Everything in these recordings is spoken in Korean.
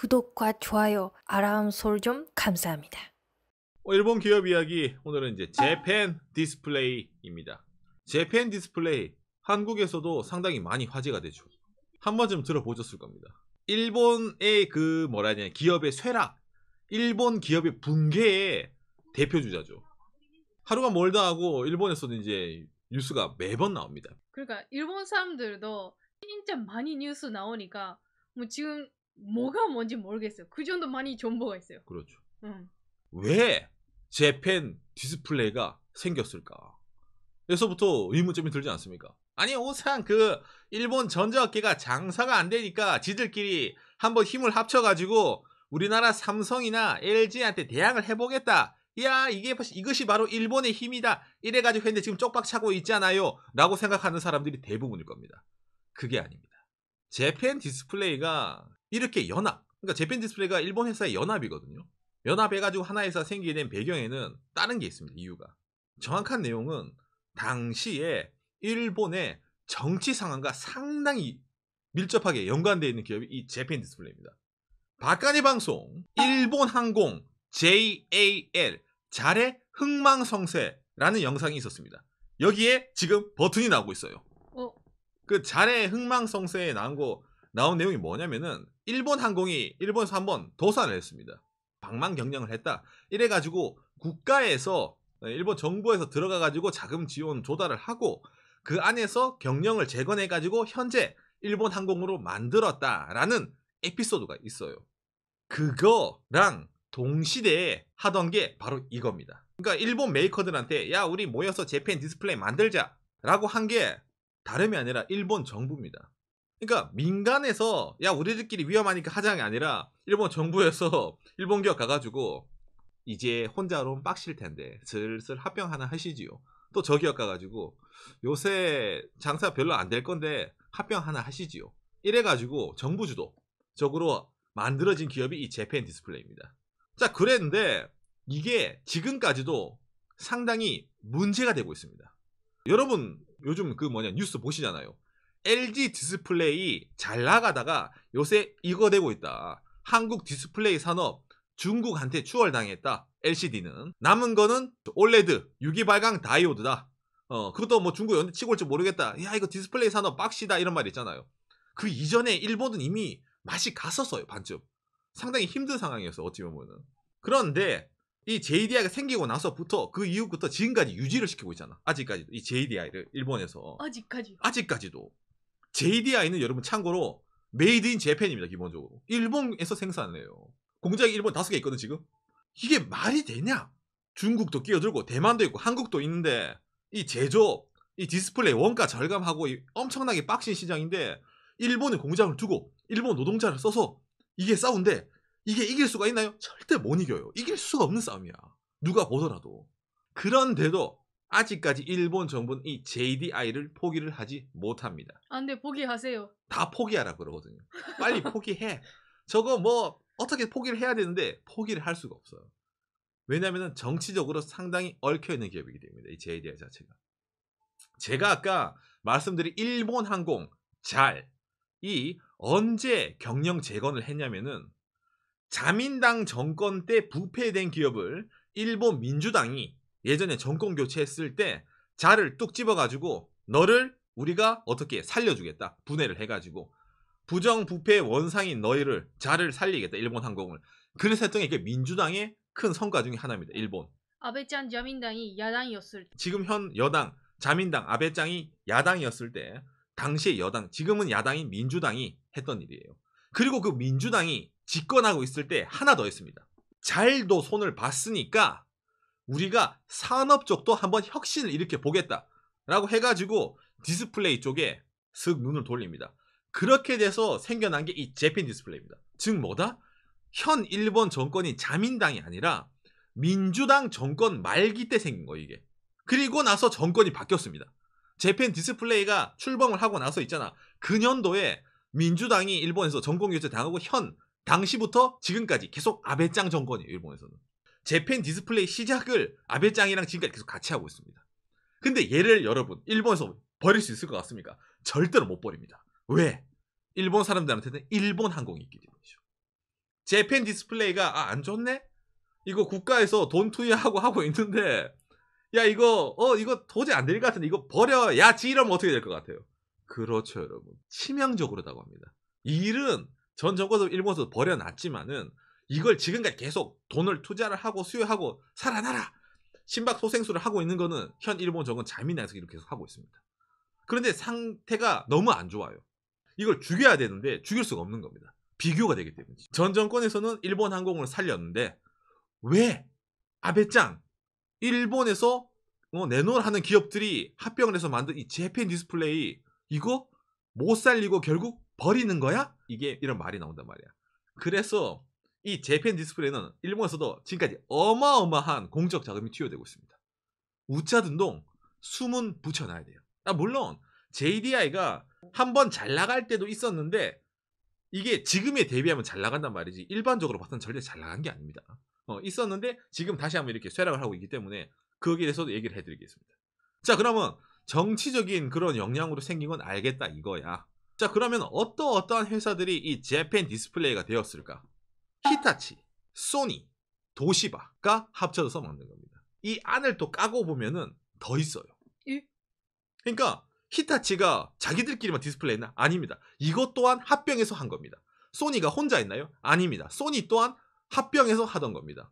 구독과 좋아요, 알람 솔좀 감사합니다. 어, 일본 기업 이야기 오늘은 이제 재팬 디스플레이입니다. 재팬 디스플레이 한국에서도 상당히 많이 화제가 되죠. 한 번쯤 들어보셨을 겁니다. 일본의 그 뭐라냐 기업의 쇠락, 일본 기업의 붕괴의 대표주자죠. 하루가 멀다 하고 일본에서도 이제 뉴스가 매번 나옵니다. 그러니까 일본 사람들도 진짜 많이 뉴스 나오니까 뭐 지금 뭐가 뭔지 모르겠어요. 그 정도 많이 정보가 있어요. 그렇죠. 응. 왜 제펜 디스플레이가 생겼을까? 에서부터 의문점이 들지 않습니까? 아니 오상 그 일본 전자업계가 장사가 안 되니까 지들끼리 한번 힘을 합쳐가지고 우리나라 삼성이나 LG한테 대항을 해보겠다. 야 이게 이것이 바로 일본의 힘이다. 이래가지고 했는데 지금 쪽박 차고 있잖아요. 라고 생각하는 사람들이 대부분일 겁니다. 그게 아닙니다. 제펜 디스플레이가 이렇게 연합 그러니까 제펜 디스플레이가 일본 회사의 연합이거든요 연합해가지고 하나 회사 생기게 된 배경에는 다른 게 있습니다 이유가 정확한 내용은 당시에 일본의 정치 상황과 상당히 밀접하게 연관되어 있는 기업이 이 제펜 디스플레이입니다 박간의 방송 일본항공 JAL 자해 흥망성쇠라는 영상이 있었습니다 여기에 지금 버튼이 나오고 있어요 그 잔해 흥망성쇠에 나온 거 나온 내용이 뭐냐면은 일본 항공이 일본에서 한번 도산을 했습니다. 방망경영을 했다. 이래 가지고 국가에서 어, 일본 정부에서 들어가 가지고 자금 지원 조달을 하고 그 안에서 경영을 재건해 가지고 현재 일본 항공으로 만들었다라는 에피소드가 있어요. 그거랑 동시대에 하던 게 바로 이겁니다. 그러니까 일본 메이커들한테 야 우리 모여서 재팬 디스플레이 만들자 라고 한게 다름이 아니라 일본 정부입니다. 그러니까 민간에서 야 우리들끼리 위험하니까 하장이 아니라 일본 정부에서 일본 기업 가가지고 이제 혼자로 빡실 텐데 슬슬 합병 하나 하시지요. 또 저 기업 가가지고 요새 장사 별로 안 될 건데 합병 하나 하시지요. 이래가지고 정부 주도적으로 만들어진 기업이 이 재팬 디스플레이입니다. 자 그랬는데 이게 지금까지도 상당히 문제가 되고 있습니다. 여러분 요즘 그 뭐냐 뉴스 보시잖아요. LG 디스플레이 잘 나가다가 요새 이거 되고 있다. 한국 디스플레이 산업 중국한테 추월당했다. LCD는 남은 거는 올레드 d 유기발광 다이오드다. 어 그것도 뭐 중국 연대 치고 올지 모르겠다. 야 이거 디스플레이 산업 빡시다 이런 말 있잖아요. 그 이전에 일본은 이미 맛이 갔었어요 반쯤. 상당히 힘든 상황이었어 어찌 보면은. 그런데 이 JDI가 생기고 나서부터 그 이후부터 지금까지 유지를 시키고 있잖아. 아직까지도 이 JDI를 일본에서 아직까지 아직까지도 JDI는 여러분 참고로 메이드 인 재팬입니다 기본적으로 일본에서 생산해요. 공장이 일본 다섯 개 있거든 지금 이게 말이 되냐? 중국도 끼어들고 대만도 있고 한국도 있는데 이 제조업 이 디스플레이 원가 절감하고 엄청나게 빡신 시장인데 일본에 공장을 두고 일본 노동자를 써서 이게 싸운데 이게 이길 수가 있나요? 절대 못 이겨요. 이길 수가 없는 싸움이야. 누가 보더라도. 그런데도 아직까지 일본 정부는 이 JDI를 포기를 하지 못합니다. 안 아, 돼, 포기하세요. 다 포기하라 그러거든요. 빨리 포기해. 저거 뭐 어떻게 포기를 해야 되는데 포기를 할 수가 없어요. 왜냐하면 정치적으로 상당히 얽혀 있는 기업이기 때문에 이 JDI 자체가. 제가 아까 말씀드린 일본 항공 잘 이 언제 경영 재건을 했냐면은 자민당 정권 때 부패된 기업을 일본 민주당이 예전에 정권 교체했을 때 자를 뚝 집어가지고 너를 우리가 어떻게 살려주겠다. 분해를 해가지고 부정 부패 원상인 너희를 자를 살리겠다. 일본 항공을. 그래서 했던 게 이게 민주당의 큰 성과 중에 하나입니다. 일본. 아베짱 자민당이 야당이었을 때. 지금 현 여당 자민당 아베짱이 야당이었을 때 당시의 여당 지금은 야당인 민주당이 했던 일이에요. 그리고 그 민주당이 집권하고 있을 때 하나 더 있습니다. 잘도 손을 봤으니까 우리가 산업 쪽도 한번 혁신을 이렇게 보겠다라고 해가지고 디스플레이 쪽에 슥 눈을 돌립니다. 그렇게 돼서 생겨난 게 이 재팬 디스플레이입니다. 즉 뭐다? 현 일본 정권이 자민당이 아니라 민주당 정권 말기 때 생긴 거 이게. 그리고 나서 정권이 바뀌었습니다. 재팬 디스플레이가 출범을 하고 나서 있잖아. 그 년도에 민주당이 일본에서 정권 교체 당하고 현 당시부터 지금까지 계속 아베짱 정권이에요. 일본에서는. 재팬 디스플레이 시작을 아베짱이랑 지금까지 계속 같이 하고 있습니다. 근데 얘를 여러분 일본에서 버릴 수 있을 것 같습니까? 절대로 못 버립니다. 왜? 일본 사람들한테는 일본 항공이 있기 때문이죠. 재팬 디스플레이가 아, 안 좋네? 이거 국가에서 돈 투여하고 하고 있는데 야 이거 어 이거 도저히 안 될 것 같은데 이거 버려 야지 이러면 어떻게 될 것 같아요? 그렇죠 여러분 치명적으로라고 합니다. 이 일은 전 정권도 일본에서 버려놨지만은 이걸 지금까지 계속 돈을 투자를 하고 수요하고 살아나라 신박 소생술을 하고 있는 거는 현 일본 정권 잠이 나서 이렇게 계속 하고 있습니다. 그런데 상태가 너무 안 좋아요. 이걸 죽여야 되는데 죽일 수가 없는 겁니다. 비교가 되기 때문에전 정권에서는 일본 항공을 살렸는데 왜 아베짱 일본에서 어, 뭐 내놓으라는 기업들이 합병을 해서 만든 이 재팬 디스플레이 이거 못 살리고 결국 버리는 거야? 이게 이런 말이 나온단 말이야. 그래서 이 재팬 디스플레이는 일본에서도 지금까지 어마어마한 공적 자금이 투여되고 있습니다. 우차등동 숨은 붙여놔야 돼요. 아, 물론 JDI가 한 번 잘 나갈 때도 있었는데 이게 지금에 대비하면 잘 나간단 말이지 일반적으로 봤던 절대 잘 나간 게 아닙니다. 어, 있었는데 지금 다시 한번 이렇게 쇠락을 하고 있기 때문에 거기에 대해서도 얘기를 해드리겠습니다. 자 그러면 정치적인 그런 영향으로 생긴 건 알겠다 이거야. 자 그러면 어떠 어떠한 회사들이 이 재팬 디스플레이가 되었을까? 히타치, 소니, 도시바가 합쳐져서 만든 겁니다. 이 안을 또 까고 보면은 더 있어요. 예? 그러니까 히타치가 자기들끼리만 디스플레이 했나? 아닙니다. 이것 또한 합병해서 한 겁니다. 소니가 혼자 했나요? 아닙니다. 소니 또한 합병해서 하던 겁니다.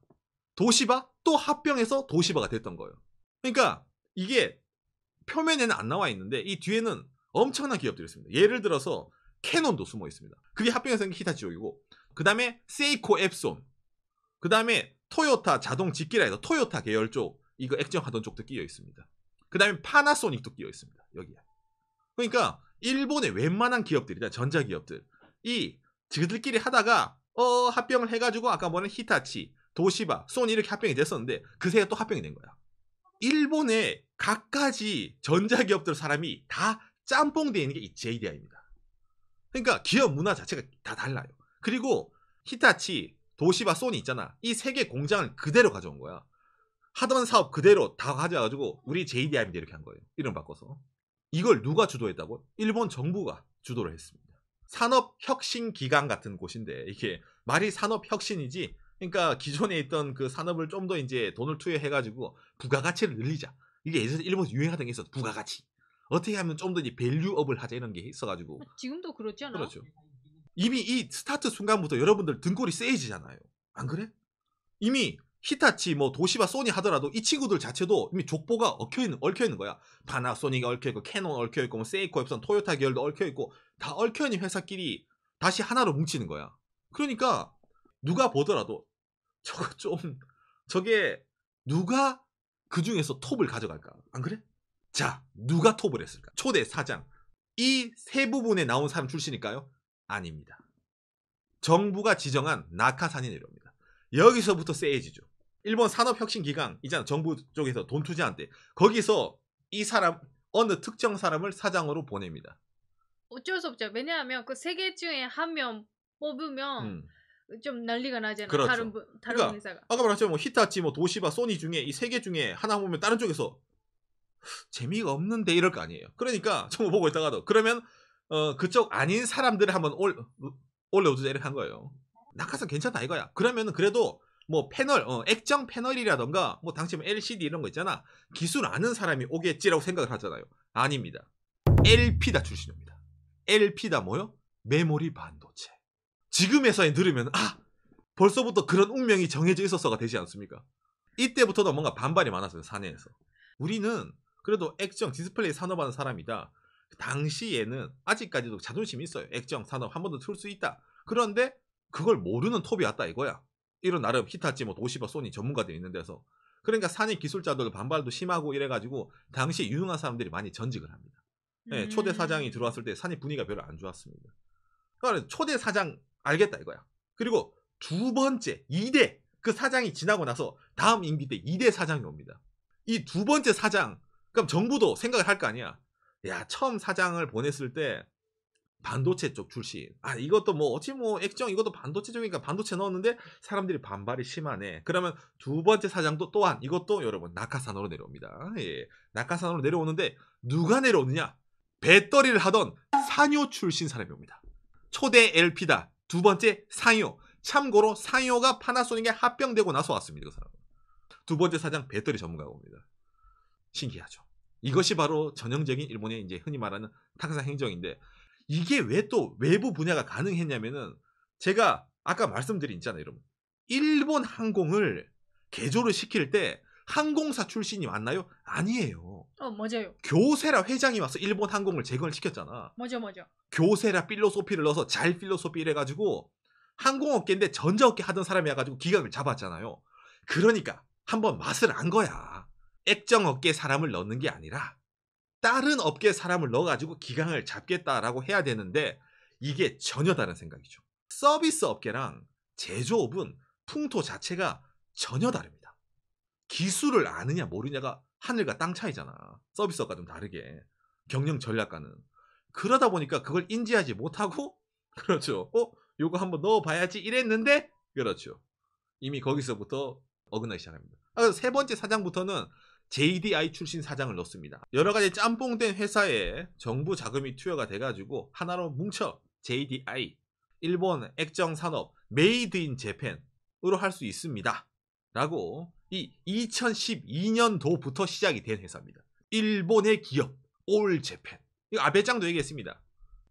도시바 또 합병해서 도시바가 됐던 거예요. 그러니까 이게 표면에는 안 나와 있는데 이 뒤에는 엄청난 기업들이 었습니다 예를 들어서 캐논도 숨어 있습니다. 그게 합병해서 생히타치오이고그 다음에 세이코 앱손 그 다음에 토요타 자동 직기라해서 토요타 계열 쪽 이거 액정하던 쪽도 끼어 있습니다. 그 다음에 파나소닉도 끼어 있습니다. 여기에. 그러니까 일본의 웬만한 기업들이다 전자기업들 이 지들끼리 하다가 어 합병을 해가지고 아까 뭐는 히타치, 도시바, 소니 이렇게 합병이 됐었는데 그새 또 합병이 된 거야. 일본의 각가지 전자기업들 사람이 다 짬뽕 돼 있는 게 이 JDI입니다. 그러니까 기업 문화 자체가 다 달라요. 그리고 히타치, 도시바, 소니 있잖아. 이 세 개 공장을 그대로 가져온 거야. 하던 사업 그대로 다 가져와가지고 우리 JDI입니다 이렇게 한 거예요. 이름 바꿔서. 이걸 누가 주도했다고? 일본 정부가 주도를 했습니다. 산업혁신기관 같은 곳인데 이게 말이 산업혁신이지 그러니까 기존에 있던 그 산업을 좀 더 이제 돈을 투여해가지고 부가가치를 늘리자. 이게 예전에 일본에서 유행하던 게 있었어. 부가가치. 어떻게 하면 좀더이 밸류업을 하자 이런 게 있어가지고 지금도 그렇지 않아? 그렇죠. 이미 이 스타트 순간부터 여러분들 등골이 세이지잖아요. 안 그래? 이미 히타치, 뭐 도시바, 소니 하더라도 이 친구들 자체도 이미 족보가 얽혀 있는 얽혀 있는 거야. 바나소닉이 얽혀 있고 캐논 얽혀 있고 뭐 세이코, 앱선, 토요타 계열도 얽혀 있고 다 얽혀 있는 회사끼리 다시 하나로 뭉치는 거야. 그러니까 누가 보더라도 저거 좀 저게 누가 그 중에서 톱을 가져갈까? 안 그래? 자, 누가 톱을 했을까? 초대 사장. 이 세 부분에 나온 사람 출신일까요? 아닙니다. 정부가 지정한 낙하산이 내려옵니다. 여기서부터 세이지죠. 일본 산업혁신기강, 이잖아. 정부 쪽에서 돈 투자한 때. 거기서 이 사람, 어느 특정 사람을 사장으로 보냅니다. 어쩔 수 없죠. 왜냐하면 그 세 개 중에 한 명 뽑으면 음. 좀 난리가 나잖아요. 그렇죠. 다른 분, 다른 그러니까, 회사가. 아까 말했죠. 뭐 히타치, 뭐 도시바, 소니 중에 이 세 개 중에 하나 보면 다른 쪽에서 재미가 없는데 이럴 거 아니에요. 그러니까 정보 보고 있다가도 그러면 어, 그쪽 아닌 사람들을 한번 올, 올려주자 이렇게 한 거예요. 낙하산 괜찮다 이거야. 그러면 그래도 뭐 패널, 어, 액정 패널이라던가 뭐 당시 뭐 LCD 이런 거 있잖아. 기술 아는 사람이 오겠지라고 생각을 하잖아요. 아닙니다. LP다 출신입니다. LP다 뭐요? 메모리 반도체. 지금에서야 들으면 아 벌써부터 그런 운명이 정해져 있었어가 되지 않습니까? 이때부터도 뭔가 반발이 많았어요 사내에서. 우리는 그래도 액정 디스플레이 산업하는 사람이다. 그 당시에는 아직까지도 자존심이 있어요. 액정 산업 한번더틀수 있다. 그런데 그걸 모르는 톱이 왔다 이거야. 이런 나름 히타치, 뭐 도시바, 소니 전문가들이 있는 데서. 그러니까 산의 기술자들 반발도 심하고 이래가지고 당시 유능한 사람들이 많이 전직을 합니다. 네, 초대 사장이 음. 들어왔을 때 산의 분위기가 별로 안 좋았습니다. 그러니까 초대 사장 알겠다 이거야. 그리고 두 번째 2대 그 사장이 지나고 나서 다음 임기 때 2대 사장이 옵니다. 이 두 번째 사장 그럼 정부도 생각을 할 거 아니야. 야, 처음 사장을 보냈을 때 반도체 쪽 출신. 아, 이것도 뭐 어찌 뭐 액정 이것도 반도체 쪽이니까 반도체 넣었는데 사람들이 반발이 심하네. 그러면 두 번째 사장도 또한 이것도 여러분 낙하산으로 내려옵니다. 예. 낙하산으로 내려오는데 누가 내려오느냐? 배터리를 하던 상요 출신 사람이 옵니다. 초대 LP다. 두 번째 상요. 참고로 상요가 파나소닉에 합병되고 나서 왔습니다. 그 사람. 두 번째 사장 배터리 전문가가 옵니다. 신기하죠. 이것이 바로 전형적인 일본의 이제 흔히 말하는 탁상 행정인데 이게 왜 또 외부 분야가 가능했냐면은 제가 아까 말씀드린 있잖아요, 여러분. 일본 항공을 개조를 시킬 때 항공사 출신이 왔나요? 아니에요. 어, 맞아요. 교세라 회장이 와서 일본 항공을 재건을 시켰잖아. 맞아, 맞아. 교세라 필로소피를 넣어서 잘 필로소피를 해가지고 항공업계인데 전자업계 하던 사람이 와가지고 기각을 잡았잖아요. 그러니까 한번 맛을 안 거야. 액정 업계 사람을 넣는 게 아니라 다른 업계 사람을 넣어가지고 기강을 잡겠다라고 해야 되는데 이게 전혀 다른 생각이죠. 서비스 업계랑 제조업은 풍토 자체가 전혀 다릅니다. 기술을 아느냐 모르냐가 하늘과 땅 차이잖아. 서비스업과 좀 다르게. 경영 전략가는. 그러다 보니까 그걸 인지하지 못하고 그렇죠. 어? 요거 한번 넣어봐야지 이랬는데 그렇죠. 이미 거기서부터 어긋나기 시작합니다. 아, 세 번째 사장부터는 JDI 출신 사장을 넣습니다. 여러 가지 짬뽕된 회사에 정부 자금이 투여가 돼가지고 하나로 뭉쳐 JDI 일본 액정 산업 메이드 인 재팬으로 할 수 있습니다. 라고 이 2012년도부터 시작이 된 회사입니다. 일본의 기업 올 재팬. 이거 아베짱도 얘기했습니다.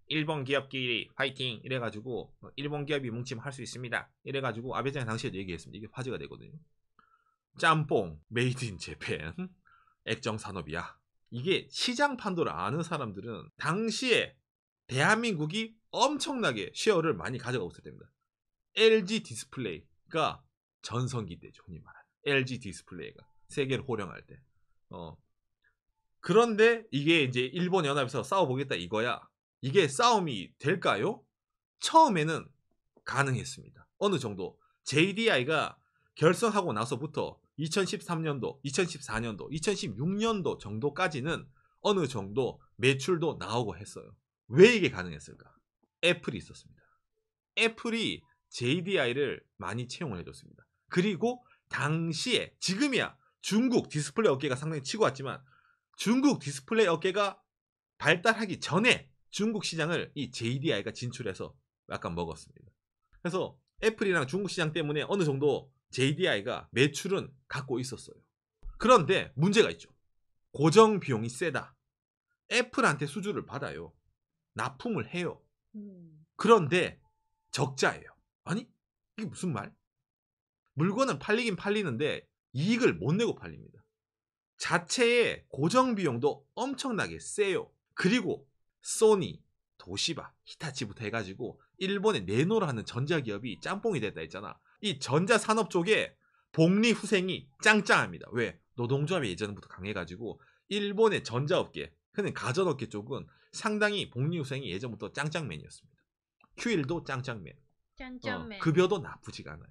일본 기업끼리 파이팅 이래가지고 어, 일본 기업이 뭉침할 수 있습니다. 이래가지고 아베짱이 당시에도 얘기했습니다. 이게 화제가 되거든요. 짬뽕 메이드 인 재팬 액정 산업이야. 이게 시장 판도를 아는 사람들은 당시에 대한민국이 엄청나게 쉐어를 많이 가져가고 있을 때입니다. LG 디스플레이가 전성기 때죠. 흔히 말하는 LG 디스플레이가 세계를 호령할 때. 어. 그런데 이게 이제 일본 연합에서 싸워보겠다 이거야. 이게 싸움이 될까요? 처음에는 가능했습니다. 어느 정도 JDI가 결성하고 나서부터 2013년도, 2014년도, 2016년도 정도까지는 어느 정도 매출도 나오고 했어요. 왜 이게 가능했을까? 애플이 있었습니다. 애플이 JDI를 많이 채용을 해줬습니다. 그리고 당시에 지금이야 중국 디스플레이 업계가 상당히 치고 왔지만 중국 디스플레이 업계가 발달하기 전에 중국 시장을 이 JDI가 진출해서 약간 먹었습니다. 그래서 애플이랑 중국 시장 때문에 어느 정도 JDI가 매출은 갖고 있었어요. 그런데 문제가 있죠. 고정 비용이 세다. 애플한테 수주를 받아요. 납품을 해요. 음. 그런데 적자예요. 아니, 이게 무슨 말? 물건은 팔리긴 팔리는데 이익을 못 내고 팔립니다. 자체의 고정 비용도 엄청나게 세요. 그리고 소니, 도시바, 히타치부터 해가지고 일본의 네노라는 전자기업이 짬뽕이 됐다 했잖아. 이 전자산업 쪽에 복리 후생이 짱짱합니다. 왜? 노동조합이 예전부터 강해가지고 일본의 전자업계, 흔히 가전업계 쪽은 상당히 복리 후생이 예전부터 짱짱맨이었습니다. 휴일도 짱짱맨. 짱짱맨. 어, 급여도 나쁘지가 않아요.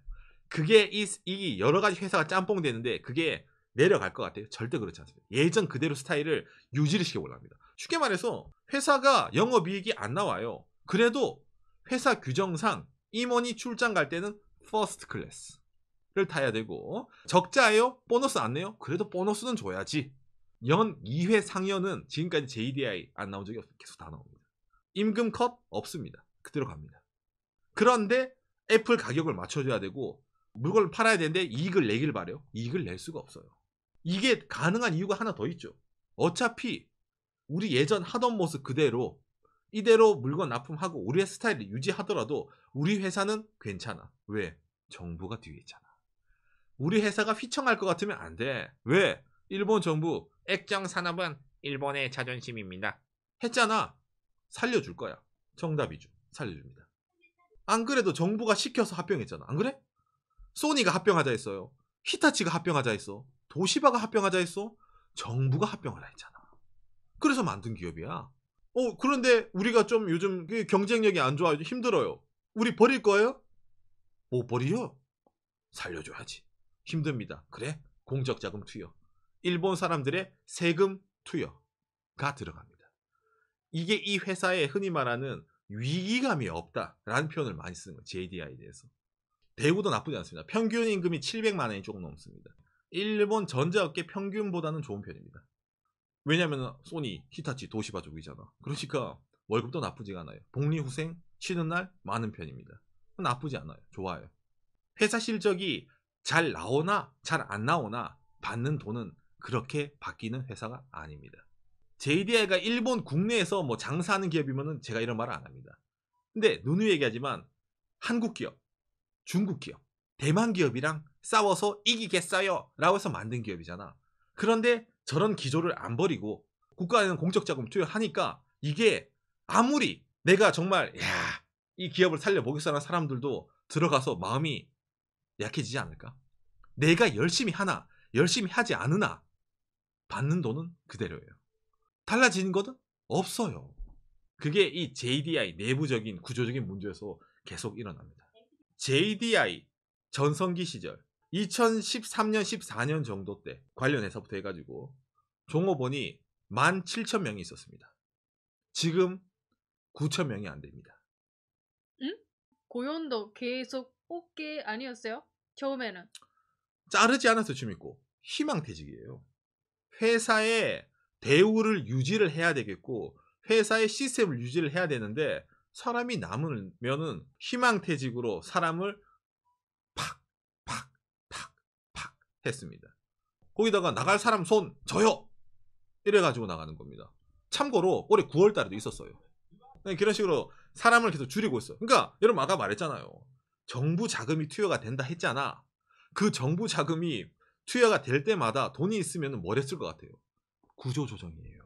그게 이, 이 여러 가지 회사가 짬뽕 되는데 그게 내려갈 것 같아요. 절대 그렇지 않습니다. 예전 그대로 스타일을 유지를 시켜보려 합니다. 쉽게 말해서 회사가 영업이익이 안 나와요. 그래도 회사 규정상 임원이 출장 갈 때는 퍼스트 클래스를 타야 되고 적자예요? 보너스 안 내요? 그래도 보너스는 줘야지 연 2회 상여는 지금까지 JDI 안 나온 적이 없어 계속 다 나옵니다 임금 컷 없습니다 그대로 갑니다 그런데 애플 가격을 맞춰줘야 되고 물건을 팔아야 되는데 이익을 내길 바래요 이익을 낼 수가 없어요 이게 가능한 이유가 하나 더 있죠 어차피 우리 예전 하던 모습 그대로 이대로 물건 납품하고 우리의 스타일을 유지하더라도 우리 회사는 괜찮아. 왜? 정부가 뒤에 있잖아. 우리 회사가 휘청할 것 같으면 안 돼. 왜? 일본 정부 액정 산업은 일본의 자존심입니다. 했잖아. 살려줄 거야. 정답이죠. 살려줍니다. 안 그래도 정부가 시켜서 합병했잖아. 안 그래? 소니가 합병하자 했어요. 히타치가 합병하자 했어. 도시바가 합병하자 했어. 정부가 합병하라 했잖아. 그래서 만든 기업이야. 어, 그런데 우리가 좀 요즘 그 경쟁력이 안 좋아요. 힘들어요. 우리 버릴 거예요? 못 버리요? 살려줘야지. 힘듭니다. 그래? 공적자금 투여. 일본 사람들의 세금 투여가 들어갑니다. 이게 이 회사에 흔히 말하는 위기감이 없다라는 표현을 많이 쓰는 거예요. JDI에 대해서. 대우도 나쁘지 않습니다. 평균 임금이 700만 원이 조금 넘습니다. 일본 전자업계 평균보다는 좋은 편입니다. 왜냐면 소니, 히타치, 도시바 족이잖아 그러니까 월급도 나쁘지가 않아요. 복리후생 쉬는 날 많은 편입니다. 나쁘지 않아요. 좋아요. 회사 실적이 잘 나오나 잘 안 나오나 받는 돈은 그렇게 바뀌는 회사가 아닙니다. JDI가 일본 국내에서 뭐 장사하는 기업이면 제가 이런 말을 안 합니다. 근데 누누이 얘기하지만 한국 기업, 중국 기업, 대만 기업이랑 싸워서 이기겠어요 라고 해서 만든 기업이잖아. 그런데 저런 기조를 안 버리고 국가에는 공적 자금 투여하니까 이게 아무리 내가 정말 야, 이 기업을 살려 보여 사는 사람들도 들어가서 마음이 약해지지 않을까? 내가 열심히 하나, 열심히 하지 않으나 받는 돈은 그대로예요. 달라지는 것은 없어요. 그게 이 JDI 내부적인 구조적인 문제에서 계속 일어납니다. JDI 전성기 시절 2013년 14년 정도 때 관련해서부터 해가지고 종업원이 17,000명이 있었습니다. 지금 9,000명이 안 됩니다. 응? 고용도 계속 뽑게 아니었어요? 처음에는 자르지 않아서 재밌고 희망퇴직이에요. 회사의 대우를 유지를 해야 되겠고 회사의 시스템을 유지를 해야 되는데 사람이 남으면 희망퇴직으로 사람을 했습니다. 거기다가 나갈 사람 손 저요 이래가지고 나가는 겁니다. 참고로 올해 9월달에도 있었어요. 네, 그런 식으로 사람을 계속 줄이고 있어. 요 그러니까 여러분 아까 말했잖아요. 정부 자금이 투여가 된다 했잖아. 그 정부 자금이 투여가 될 때마다 돈이 있으면 뭘 했을 것 같아요? 구조조정이에요.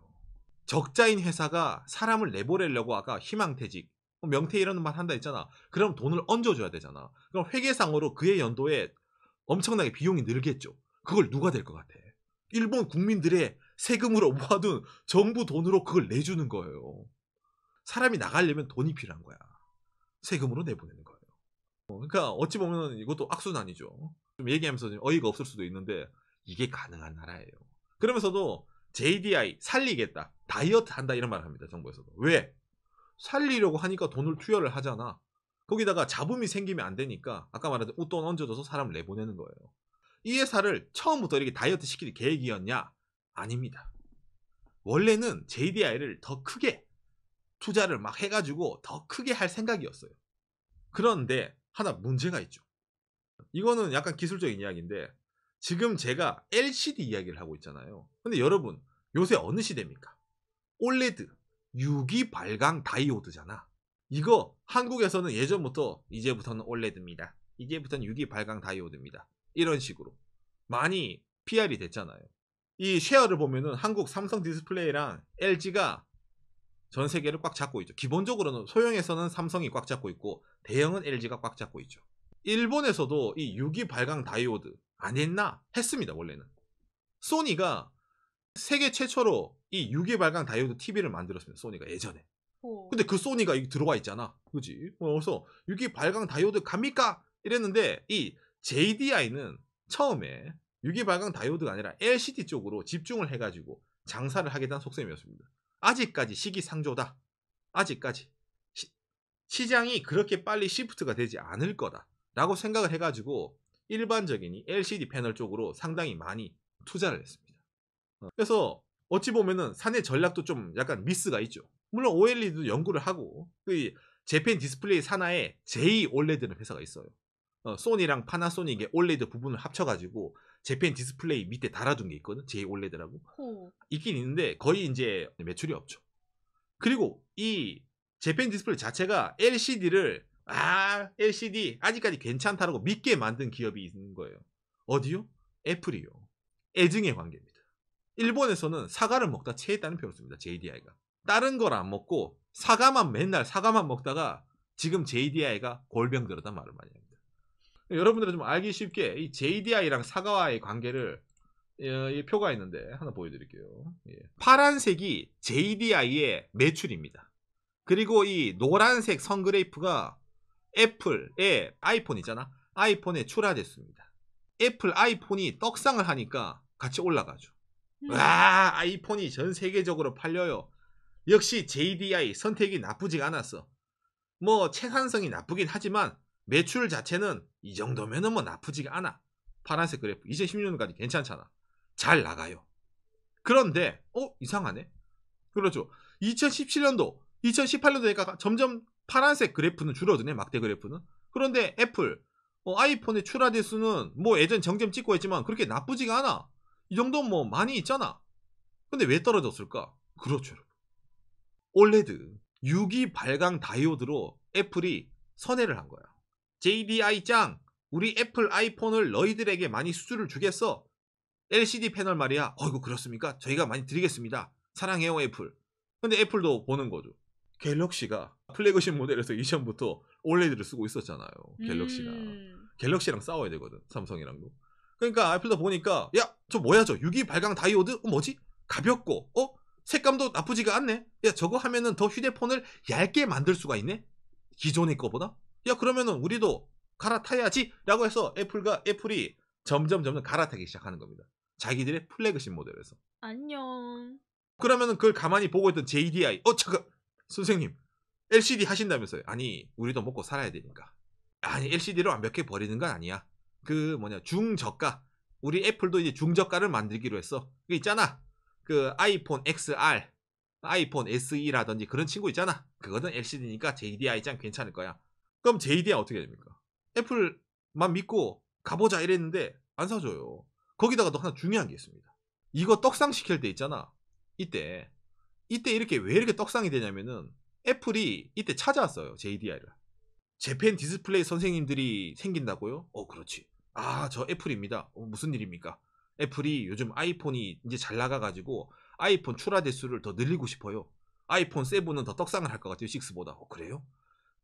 적자인 회사가 사람을 내보내려고 아까 희망퇴직, 뭐 명퇴 이런 말 한다 했잖아. 그럼 돈을 얹어줘야 되잖아. 그럼 회계상으로 그의 연도에 엄청나게 비용이 늘겠죠. 그걸 누가 될 것 같아? 일본 국민들의 세금으로 모아둔 정부 돈으로 그걸 내주는 거예요. 사람이 나가려면 돈이 필요한 거야. 세금으로 내보내는 거예요. 그러니까 어찌 보면 이것도 악순환이죠. 좀 얘기하면서 좀 어이가 없을 수도 있는데 이게 가능한 나라예요. 그러면서도 JDI 살리겠다. 다이어트 한다 이런 말을 합니다. 정부에서도. 왜? 살리려고 하니까 돈을 투여를 하잖아. 거기다가 잡음이 생기면 안 되니까 아까 말했던 웃돈 얹어줘서 사람을 내보내는 거예요. 이 회사를 처음부터 이렇게 다이어트 시킬 계획이었냐? 아닙니다. 원래는 JDI를 더 크게 투자를 막 해가지고 더 크게 할 생각이었어요. 그런데 하나 문제가 있죠. 이거는 약간 기술적인 이야기인데 지금 제가 LCD 이야기를 하고 있잖아요. 근데 여러분 요새 어느 시대입니까? 올레드, 유기 발광 다이오드잖아. 이거 한국에서는 예전부터 이제부터는 올레드입니다. 이제부터는 6기 발광 다이오드입니다. 이런 식으로 많이 PR이 됐잖아요. 이 쉐어를 보면은 한국 삼성 디스플레이랑 LG가 전 세계를 꽉 잡고 있죠. 기본적으로는 소형에서는 삼성이 꽉 잡고 있고 대형은 LG가 꽉 잡고 있죠. 일본에서도 이6기 발광 다이오드 안 했나 했습니다. 원래는 소니가 세계 최초로 이6기 발광 다이오드 TV를 만들었습니다. 소니가 예전에 어. 근데 그 소니가 여기 들어와 있잖아. 그지? 어, 그래서 6기 발광 다이오드 갑니까? 이랬는데 이 JDI는 처음에 6기 발광 다이오드가 아니라 LCD 쪽으로 집중을 해가지고 장사를 하겠다는 속셈이었습니다. 아직까지 시기상조다. 아직까지 시, 장이 그렇게 빨리 시프트가 되지 않을 거다라고 생각을 해가지고 일반적인 이 LCD 패널 쪽으로 상당히 많이 투자를 했습니다. 어, 그래서 어찌 보면은 사내 전략도 좀 약간 미스가 있죠. 물론 OLED도 연구를 하고 그 재팬 디스플레이 산하에 J OLED라는 회사가 있어요. 어, 소니랑 파나소닉의 OLED 부분을 합쳐가지고 재팬 디스플레이 밑에 달아둔 게 있거든. J OLED라고 오. 있긴 있는데 거의 이제 매출이 없죠. 그리고 이 재팬 디스플레이 자체가 LCD를 아 LCD 아직까지 괜찮다라고 믿게 만든 기업이 있는 거예요. 어디요? 애플이요. 애증의 관계입니다. 일본에서는 사과를 먹다 체했다는 표를 씁니다. JDI가. 다른 걸 안 먹고 사과만 맨날 사과만 먹다가 지금 JDI가 골병 들었단 말을 많이 합니다. 여러분들은 좀 알기 쉽게 이 JDI랑 사과와의 관계를 예, 이 표가 있는데 하나 보여드릴게요. 예. 파란색이 JDI의 매출입니다. 그리고 이 노란색 선그레이프가 애플의 아이폰이잖아. 아이폰에 출하됐습니다. 애플 아이폰이 떡상을 하니까 같이 올라가죠. 음. 와 아이폰이 전 세계적으로 팔려요. 역시 JDI 선택이 나쁘지가 않았어. 뭐 채산성이 나쁘긴 하지만 매출 자체는 이 정도면은 뭐 나쁘지가 않아. 파란색 그래프 2016년까지 괜찮잖아. 잘 나가요. 그런데 어 이상하네. 그렇죠. 2017년도, 2018년도니까 점점 파란색 그래프는 줄어드네 막대 그래프는. 그런데 애플 어, 아이폰의 출하대 수는 뭐 예전 정점 찍고 했지만 그렇게 나쁘지가 않아. 이 정도면 뭐 많이 있잖아. 근데 왜 떨어졌을까? 그렇죠. 올레드 6기 발광 다이오드로 애플이 선회를 한 거야. JDI 짱, 우리 애플 아이폰을 너희들에게 많이 수주를 주겠어. LCD 패널 말이야. 어이구 그렇습니까? 저희가 많이 드리겠습니다. 사랑해요 애플. 근데 애플도 보는 거죠. 갤럭시가 플래그십 모델에서 이전부터 올레드를 쓰고 있었잖아요. 갤럭시가. 음... 갤럭시랑 싸워야 되거든. 삼성이랑도. 그러니까 애플도 보니까 야, 저 뭐야 저6기 발광 다이오드? 어 뭐지? 가볍고 어? 색감도 나쁘지가 않네. 야, 저거 하면은 더 휴대폰을 얇게 만들 수가 있네? 기존의 거보다? 야, 그러면은 우리도 갈아타야지! 라고 해서 애플과 애플이 점점 점점 갈아타기 시작하는 겁니다. 자기들의 플래그십 모델에서. 안녕. 그러면은 그걸 가만히 보고 있던 JDI. 어, 잠깐! 선생님, LCD 하신다면서요? 아니, 우리도 먹고 살아야 되니까. 아니, LCD를 완벽히 버리는 건 아니야. 그 뭐냐, 중저가. 우리 애플도 이제 중저가를 만들기로 했어. 그 있잖아. 그 아이폰 XR, 아이폰 SE라든지 그런 친구 있잖아. 그거는 LCD니까 JDI장 괜찮을 거야. 그럼 JDI 어떻게 됩니까? 애플만 믿고 가보자 이랬는데 안 사줘요. 거기다가 또 하나 중요한 게 있습니다. 이거 떡상 시킬 때 있잖아. 이때 이때 이렇게 왜 이렇게 떡상이 되냐면은 애플이 이때 찾아왔어요 JDI를. 재팬 디스플레이 선생님들이 생긴다고요? 어 그렇지. 아 저 애플입니다. 어, 무슨 일입니까? 애플이 요즘 아이폰이 이제 잘 나가가지고 아이폰 출하 대수를 더 늘리고 싶어요. 아이폰 7은 더 떡상을 할 것 같아요. 6보다. 어, 그래요?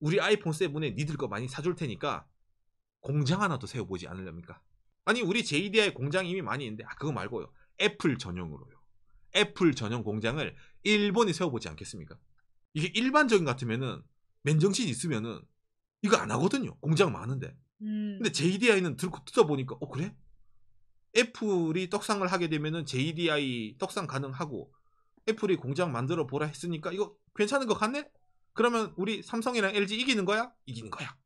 우리 아이폰 7에 니들 거 많이 사줄 테니까 공장 하나 더 세워보지 않으렵니까? 아니 우리 JDI 공장 이미 많이 있는데 아 그거 말고요. 애플 전용으로요. 애플 전용 공장을 일본이 세워보지 않겠습니까? 이게 일반적인 같으면은 맨정신 있으면은 이거 안 하거든요. 공장 많은데. 음. 근데 JDI는 들고 뜯어보니까 어 그래? 애플이 떡상을 하게 되면은 JDI 떡상 가능하고 애플이 공장 만들어 보라 했으니까 이거 괜찮은 것 같네? 그러면 우리 삼성이랑 LG 이기는 거야? 이기는 거야.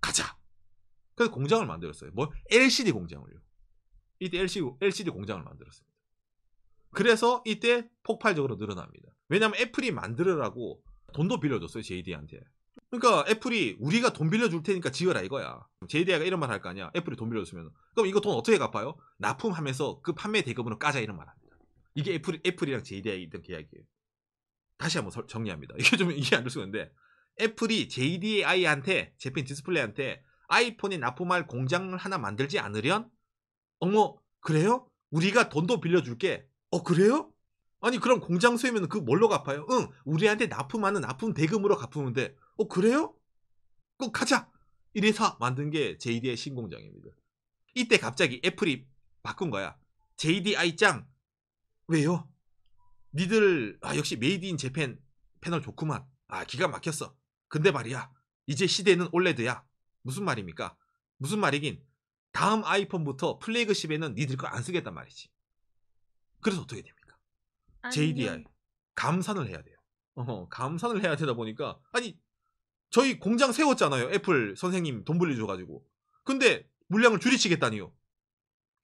가자. 그래서 공장을 만들었어요. 뭐 LCD 공장을요. 이때 LCD, LCD 공장을 만들었습니다. 그래서 이때 폭발적으로 늘어납니다. 왜냐하면 애플이 만들으라고 돈도 빌려줬어요 JD한테. 그러니까 애플이 우리가 돈 빌려줄 테니까 지어라 이거야. 제이디아가 이런 말 할 거 아니야. 애플이 돈 빌려줬으면. 그럼 이거 돈 어떻게 갚아요? 납품하면서 그 판매 대금으로 까자 이런 말 합니다. 이게 애플, 애플이랑 제이디아의 있던 계약이에요. 다시 한번 정리합니다. 이게 좀 이해 안 될 수가 있는데 애플이 JDI한테 제펜 디스플레이한테 아이폰이 납품할 공장을 하나 만들지 않으련? 어머 그래요? 우리가 돈도 빌려줄게. 어 그래요? 아니 그럼 공장 수이면그 뭘로 갚아요? 응 우리한테 납품하는 납품 대금으로 갚으면 돼. 어 그래요? 꼭 가자. 이래서 만든 게 JDI 신공장입니다. 이때 갑자기 애플이 바꾼 거야. JDI 짱 왜요? 니들 아 역시 메이드 인 재팬 패널 좋구만. 아 기가 막혔어. 근데 말이야 이제 시대는 올레드야. 무슨 말입니까? 무슨 말이긴 다음 아이폰부터 플래그십에는 니들 거 안 쓰겠단 말이지. 그래서 어떻게 됩니까? j d i 감산을 해야 돼요. 어, 감산을 해야 되다 보니까 아니 저희 공장 세웠잖아요. 애플 선생님 돈 빌려줘가지고. 근데 물량을 줄이시겠다니요.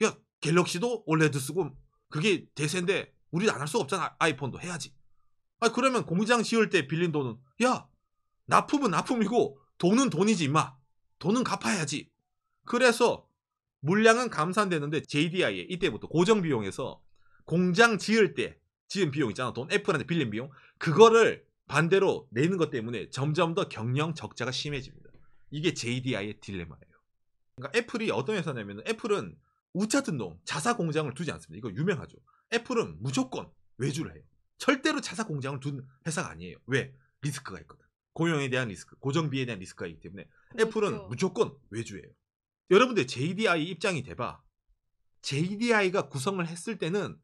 야 갤럭시도 올레드 쓰고 그게 대세인데 우리 도안 할 수가 없잖아. 아이폰도 해야지. 아 그러면 공장 지을 때 빌린 돈은 야 납품은 납품이고 돈은 돈이지 임마. 돈은 갚아야지. 그래서 물량은 감산되는데 JDI에 이때부터 고정 비용에서 공장 지을 때 지은 비용 있잖아. 돈플한테 빌린 비용. 그거를 반대로 내는 것 때문에 점점 더 경영 적자가 심해집니다. 이게 JDI의 딜레마예요. 그러니까 애플이 어떤 회사냐면 애플은 우차등동 자사 공장을 두지 않습니다. 이거 유명하죠. 애플은 무조건 외주를 해요. 절대로 자사 공장을 둔 회사가 아니에요. 왜? 리스크가 있거든. 고용에 대한 리스크, 고정비에 대한 리스크가 있기 때문에 그렇죠. 애플은 그렇죠. 무조건 외주예요. 여러분들 JDI 입장이 돼봐. JDI가 구성을 했을 때는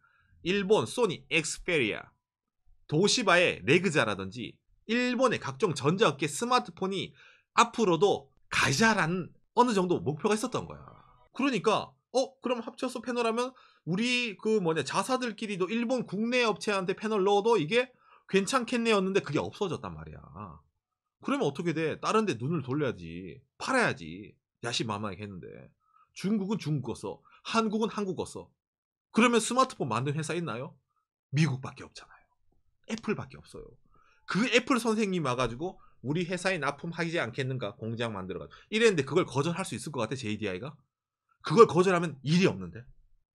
일본 소니 엑스페리아, 도시바의 레그자라든지 일본의 각종 전자업계 스마트폰이 앞으로도 가자라는 어느 정도 목표가 있었던 거야. 그러니까 어 그럼 합쳐서 패널하면 우리 그 뭐냐 자사들끼리도 일본 국내 업체한테 패널 넣어도 이게 괜찮겠네였는데 그게 없어졌단 말이야. 그러면 어떻게 돼? 다른 데 눈을 돌려야지. 팔아야지. 야시마마하게 했는데. 중국은 중국 어서 한국은 한국 어서 그러면 스마트폰 만든 회사 있나요? 미국밖에 없잖아요. 애플밖에 없어요. 그 애플 선생님 와가지고 우리 회사에 납품하지 않겠는가 공장 만들어가지고 이랬는데 그걸 거절할 수 있을 것 같아 JDI가? 그걸 거절하면 일이 없는데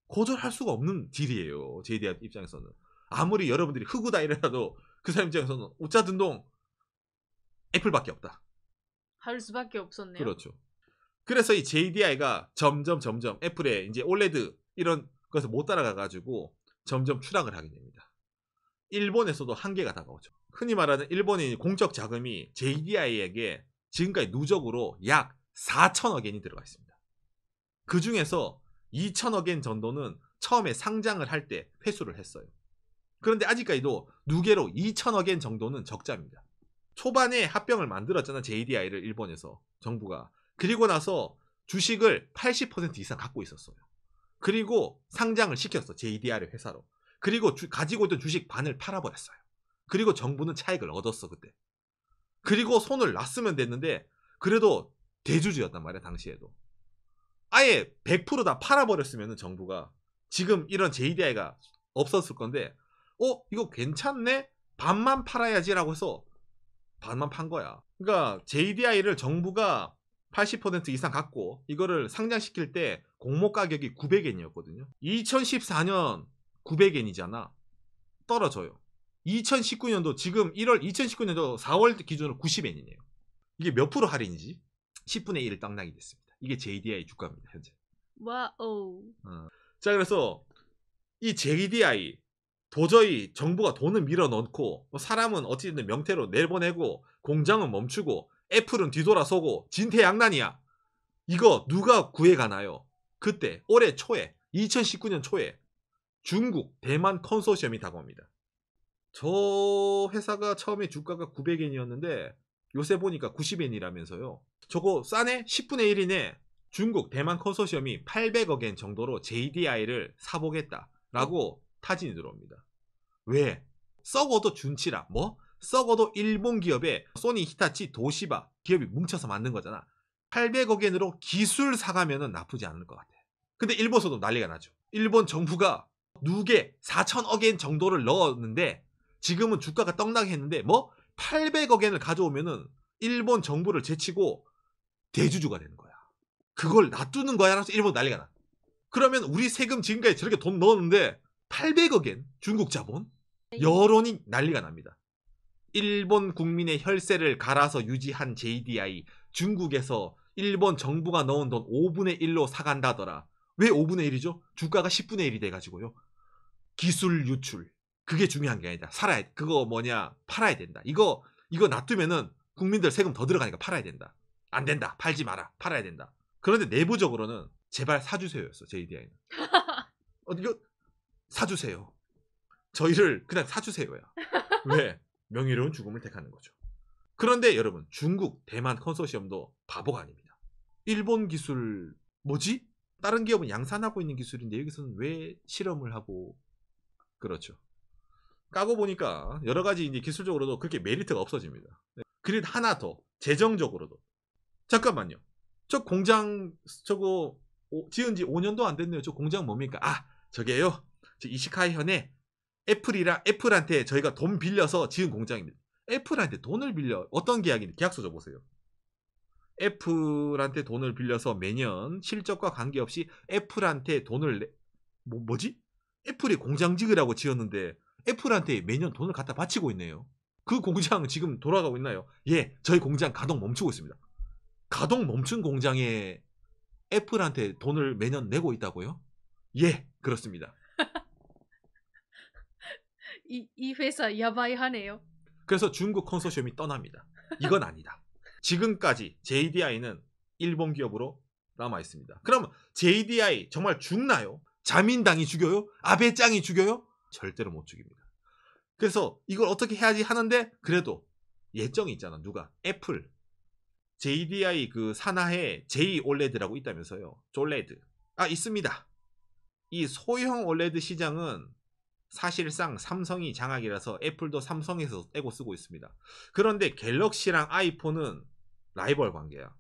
거절할 수가 없는 딜이에요 JDI 입장에서는 아무리 여러분들이 흑우다 이래라도 그 사람 입장에서는 오짜든동 애플밖에 없다 할 수밖에 없었네요 그렇죠 그래서 이 JDI가 점점 점점 애플의 이제 올레드 이런 그래서 못 따라가가지고 점점 추락을 하게 됩니다. 일본에서도 한계가 다가오죠. 흔히 말하는 일본인 공적 자금이 JDI에게 지금까지 누적으로 약 4천억 엔이 들어가 있습니다. 그 중에서 2천억 엔 정도는 처음에 상장을 할 때 회수를 했어요. 그런데 아직까지도 누계로 2천억 엔 정도는 적자입니다. 초반에 합병을 만들었잖아 JDI를 일본에서 정부가 그리고 나서 주식을 80% 이상 갖고 있었어요. 그리고 상장을 시켰어. JDR의 회사로. 그리고 주, 가지고 있던 주식 반을 팔아버렸어요. 그리고 정부는 차익을 얻었어, 그때. 그리고 손을 놨으면 됐는데, 그래도 대주주였단 말이야, 당시에도. 아예 100%다 팔아버렸으면 정부가 지금 이런 JDI가 없었을 건데, 어, 이거 괜찮네? 반만 팔아야지라고 해서 반만 판 거야. 그러니까 JDI를 정부가 80% 이상 갖고 이거를 상장시킬 때 공모 가격이 900엔이었거든요. 2014년 900엔이잖아. 떨어져요. 2019년도 지금 1월 2019년도 4월 기준으로 90엔이네요. 이게 몇 프로 할인이지? 10분의 1을 땅나게 됐습니다. 이게 JDI 주가입니다. 현재. 와우. 어. 자 그래서 이 JDI 도저히 정부가 돈을 밀어 넣고 뭐 사람은 어찌든 명태로 내보내고 공장은 멈추고 애플은 뒤돌아서고 진퇴양난이야. 이거 누가 구해가나요? 그때 올해 초에 2019년 초에 중국 대만 컨소시엄이 다가옵니다. 저 회사가 처음에 주가가 900엔이었는데 요새 보니까 90엔이라면서요. 저거 싸네? 10분의 1이네. 중국 대만 컨소시엄이 800억엔 정도로 JDI를 사보겠다라고 타진이 들어옵니다. 왜? 썩어도 준치라. 뭐? 썩어도 일본 기업의 소니, 히타치, 도시바 기업이 뭉쳐서 만든 거잖아. 800억 엔으로 기술 사가면은 나쁘지 않을 것 같아. 근데 일본서도 난리가 나죠. 일본 정부가 누계 4천억 엔 정도를 넣었는데 지금은 주가가 떡나게 했는데 뭐 800억 엔을 가져오면은 일본 정부를 제치고 대주주가 되는 거야. 그걸 놔두는 거야. 라서 일본 난리가 나. 그러면 우리 세금 지금까지 저렇게 돈 넣었는데 800억 엔 중국 자본? 네. 여론이 난리가 납니다. 일본 국민의 혈세를 갈아서 유지한 JDI 중국에서 일본 정부가 넣은 돈 5분의 1로 사간다더라. 왜 5분의 1이죠? 주가가 10분의 1이 돼가지고요. 기술 유출. 그게 중요한 게 아니다. 살아야, 그거 뭐냐, 팔아야 된다. 이거, 이거 놔두면은 국민들 세금 더 들어가니까 팔아야 된다. 안 된다. 팔지 마라. 팔아야 된다. 그런데 내부적으로는 제발 사주세요였어, JDI는. 어, 이거, 사주세요. 저희를 그냥 사주세요야. 왜? 명예로운 죽음을 택하는 거죠. 그런데 여러분 중국, 대만 컨소시엄도 바보가 아닙니다. 일본 기술 뭐지? 다른 기업은 양산하고 있는 기술인데 여기서는 왜 실험을 하고 그렇죠. 까고 보니까 여러 가지 이제 기술적으로도 그렇게 메리트가 없어집니다. 네. 그리고 하나 더 재정적으로도 잠깐만요. 저 공장 저거 지은 지 5년도 안 됐네요. 저 공장 뭡니까? 아 저게요. 저 이시카이 현에 애플이랑 애플한테 저희가 돈 빌려서 지은 공장입니다. 애플한테 돈을 빌려 어떤 계약인지 계약서 줘보세요. 애플한테 돈을 빌려서 매년 실적과 관계없이 애플한테 돈을 내, 뭐, 뭐지? 애플이 공장 지으라고 지었는데 애플한테 매년 돈을 갖다 바치고 있네요. 그 공장 지금 돌아가고 있나요? 예, 저희 공장 가동 멈추고 있습니다. 가동 멈춘 공장에 애플한테 돈을 매년 내고 있다고요? 예, 그렇습니다. 이, 이 회사 야바이하네요. 그래서 중국 컨소시엄이 떠납니다. 이건 아니다. 지금까지 JDI는 일본 기업으로 남아 있습니다. 그럼 JDI 정말 죽나요? 자민당이 죽여요? 아베짱이 죽여요? 절대로 못 죽입니다. 그래서 이걸 어떻게 해야지 하는데 그래도 예정이 있잖아. 누가 애플 JDI 그 산하에 J OLED라고 있다면서요. 졸레드. 아 있습니다. 이 소형 OLED 시장은 사실상 삼성이 장악이라서 애플도 삼성에서 떼고 쓰고 있습니다. 그런데 갤럭시랑 아이폰은 라이벌 관계야.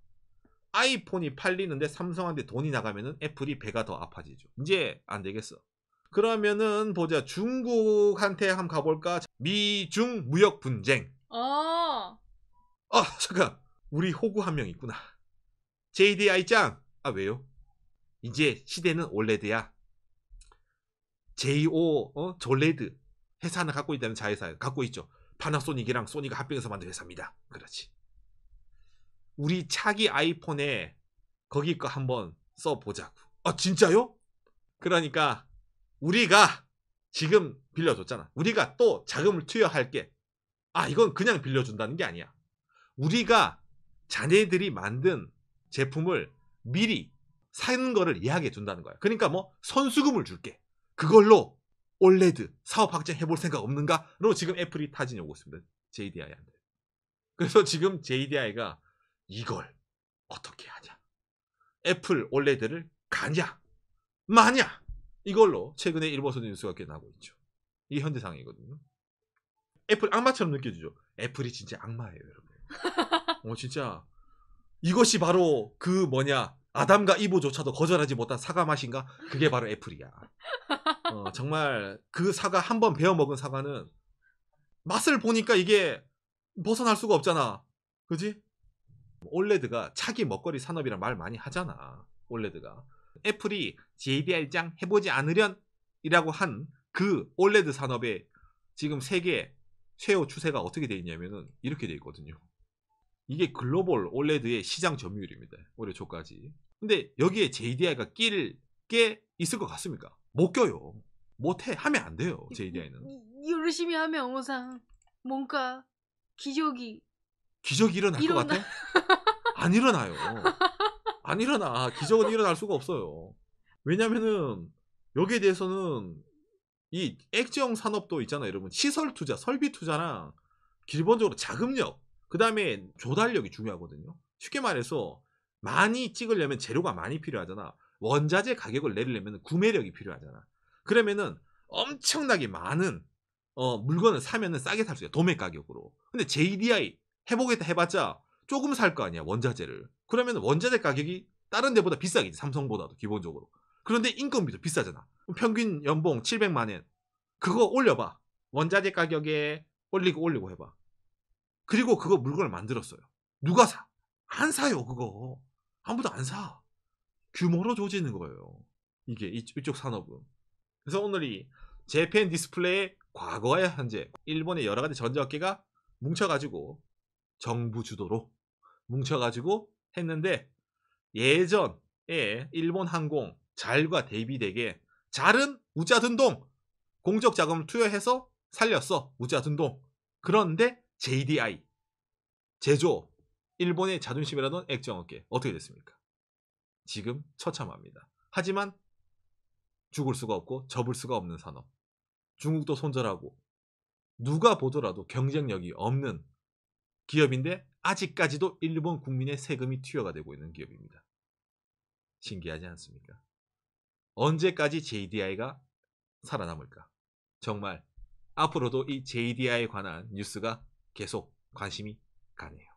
아이폰이 팔리는데 삼성한테 돈이 나가면은 애플이 배가 더 아파지죠. 이제 안 되겠어. 그러면은 보자 중국한테 한번 가볼까? 미중 무역 분쟁. 어. 아 잠깐 우리 호구 한 명 있구나. JDI 짱. 아 왜요? 이제 시대는 올레드야. JO 어? 졸레드 회사는 갖고 있다는 자회사 갖고 있죠. 파나소닉이랑 소니가 합병해서 만든 회사입니다. 그렇지. 우리 차기 아이폰에 거기 거 한번 써보자고. 아 진짜요? 그러니까 우리가 지금 빌려줬잖아. 우리가 또 자금을 투여할게. 아 이건 그냥 빌려준다는 게 아니야. 우리가 자네들이 만든 제품을 미리 사는 거를 이야기해 준다는 거야. 그러니까 뭐 선수금을 줄게. 그걸로 올레드 사업 확장해 볼 생각 없는가로 지금 애플이 타진이 오고 있습니다. JDI한테. 그래서 지금 JDI가 이걸 어떻게 하냐. 애플 올레드를 가냐. 마냐. 이걸로 최근에 일본선 뉴스가 꽤 나고 있죠. 이게 현대상이거든요 애플 악마처럼 느껴지죠. 애플이 진짜 악마예요, 여러분. 어, 진짜 이것이 바로 그 뭐냐 아담과 이브조차도 거절하지 못한 사과 맛인가? 그게 바로 애플이야. 어, 정말 그 사과 한 번 베어 먹은 사과는 맛을 보니까 이게 벗어날 수가 없잖아. 그지? 올레드가 차기 먹거리 산업이란 말 많이 하잖아. 올레드가. 애플이 j d l 장 해보지 않으련? 이라고 한 그 올레드 산업에 지금 세계 최후 추세가 어떻게 돼 있냐면은 이렇게 돼 있거든요. 이게 글로벌 올레드의 시장 점유율입니다. 올해 초까지. 근데 여기에 JDI가 낄 게 있을 것 같습니까? 못 껴요. 못해 하면 안 돼요. JDI는 열심히 하면 어상 뭔가 기적이 기적이 일어날 일어나... 것 같아? 안 일어나요. 안 일어나. 기적은 일어날 수가 없어요. 왜냐면은 여기에 대해서는 이 액정 산업도 있잖아요, 여러분. 시설 투자, 설비 투자랑 기본적으로 자금력, 그 다음에 조달력이 중요하거든요. 쉽게 말해서 많이 찍으려면 재료가 많이 필요하잖아. 원자재 가격을 내리려면 구매력이 필요하잖아. 그러면은 엄청나게 많은 어, 물건을 사면은 싸게 살 수 있어. 요 도매 가격으로. 근데 JDI 해보겠다 해봤자 조금 살 거 아니야 원자재를. 그러면 원자재 가격이 다른 데보다 비싸겠지 삼성보다도 기본적으로. 그런데 인건비도 비싸잖아. 평균 연봉 700만 엔 그거 올려봐. 원자재 가격에 올리고 올리고 해봐. 그리고 그거 물건을 만들었어요. 누가 사? 안 사요 그거. 아무도 안 사. 규모로 조지는 거예요. 이게 이쪽 산업은. 그래서 오늘 이 재팬 디스플레이의 과거와 현재 일본의 여러 가지 전자업계가 뭉쳐가지고 정부 주도로 뭉쳐가지고 했는데 예전에 일본 항공 잘과 대비되게 잘은 우자둔동 공적 자금을 투여해서 살렸어 우자둔동 그런데 JDI 제조 일본의 자존심이라던 액정어깨 어떻게 됐습니까? 지금 처참합니다. 하지만 죽을 수가 없고 접을 수가 없는 산업. 중국도 손절하고 누가 보더라도 경쟁력이 없는 기업인데 아직까지도 일본 국민의 세금이 투여가 되고 있는 기업입니다. 신기하지 않습니까? 언제까지 JDI가 살아남을까? 정말 앞으로도 이 JDI에 관한 뉴스가 계속 관심이 가네요.